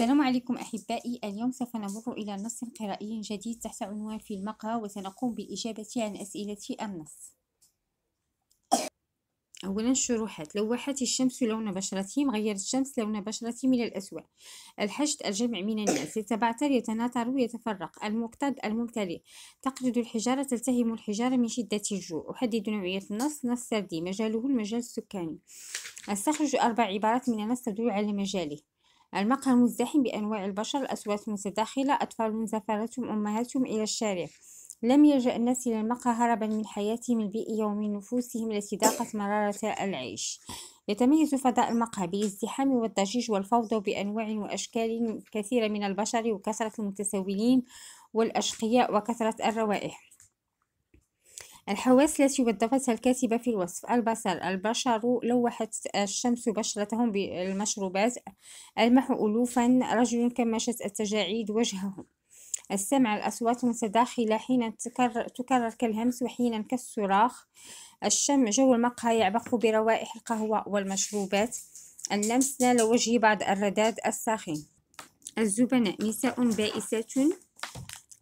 السلام عليكم أحبائي اليوم سوف نمر إلى نص قرائي جديد تحت عنوان في المقهى وسنقوم بالإجابة عن أسئلة النص أولا الشروحات لوحت الشمس لون بشرتي غيرت الشمس لون بشرتي من الأسود الحشد الجمع من الناس يتبعتر يتناثر يتفرق المقتد الممتلئ تقرد الحجارة تلتهم الحجارة من شدة الجوع أحدد نوعية النص نص سردي مجاله المجال السكاني أستخرج أربع عبارات من النص تدل على مجاله المقهى مزدحم بأنواع البشر أصوات متداخلة أطفال زفرتهم أمهاتهم إلى الشارع لم يلجأ الناس إلى المقهى هربا من حياتهم البيئية ومن نفوسهم التي ذاقت مرارة العيش يتميز فضاء المقهى بالازدحام والضجيج والفوضى بأنواع وأشكال كثيرة من البشر وكثرة المتسولين والأشقياء وكثرة الروائح الحواس التي وضفتها الكاتبة في الوصف البصر البشر لوحت الشمس بشرتهم بالمشروبات ألمح ألوفا رجل كمشت التجاعيد وجههم السمع الأصوات متداخلة حين تكرر, تكرر كالهمس وحين كالصراخ الشم جو المقهى يعبق بروائح القهوة والمشروبات اللمس نال وجهي بعض الرداد الساخن الزبناء نساء بائسات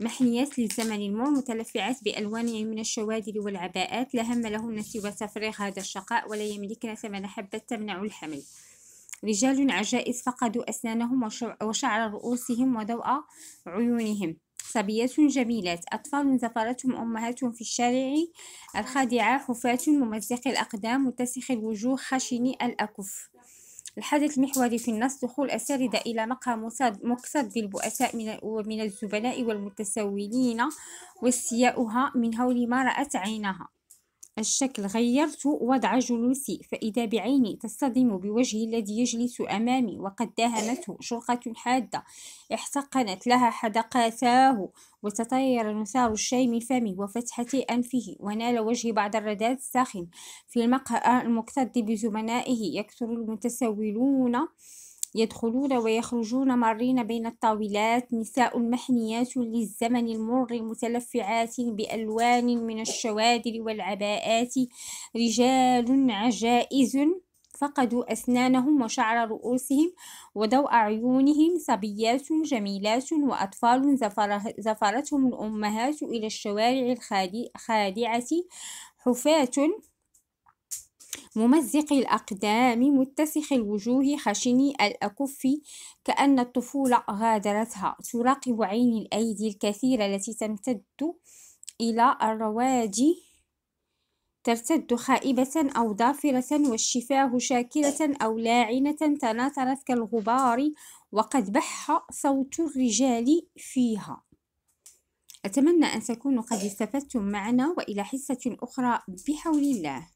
محنيات للزمن المر متلفعات بألوان من الشوادر والعباءات لا هم لهن سوى تفريغ هذا الشقاء ولا يملكن ثمن حبة تمنع الحمل رجال عجائز فقدوا أسنانهم وشعر رؤوسهم وضوء عيونهم صبيات جميلات أطفال زفرتهم أمهاتهم في الشارع الخادعة حفاة ممزق الأقدام متسخ الوجوه خشني الأكف الحدث المحوري في النص دخول أساتذة إلى مقهى مكسب بالبؤساء من ومن الزبناء والمتسولين واستياؤها من هول ما رأت عينها الشكل غيرت وضع جلوسي فإذا بعيني تصطدم بوجهي الذي يجلس أمامي وقد داهمته شرقة حادة احتقنت لها حدقاته وتطير نثار الشاي من فمي وفتحة أنفه ونال وجهي بعض الرداد الساخن في المقهى المكتظ بزملائه يكثر المتسولون يدخلون ويخرجون مارين بين الطاولات نساء محنيات للزمن المر متلفعات بألوان من الشوادر والعباءات رجال عجائز فقدوا أسنانهم وشعر رؤوسهم وضوء عيونهم صبيات جميلات وأطفال زفرتهم الأمهات إلى الشوارع الخادعة حفاة ممزق الأقدام متسخ الوجوه خشني الأكف كأن الطفولة غادرتها تراقب عيني الأيدي الكثيرة التي تمتد إلى الرواج ترتد خائبة أو ضافرة والشفاه شاكلة أو لاعنة تناثرت كالغبار وقد بح صوت الرجال فيها أتمنى أن تكونوا قد استفدتم معنا وإلى حصة أخرى بحول الله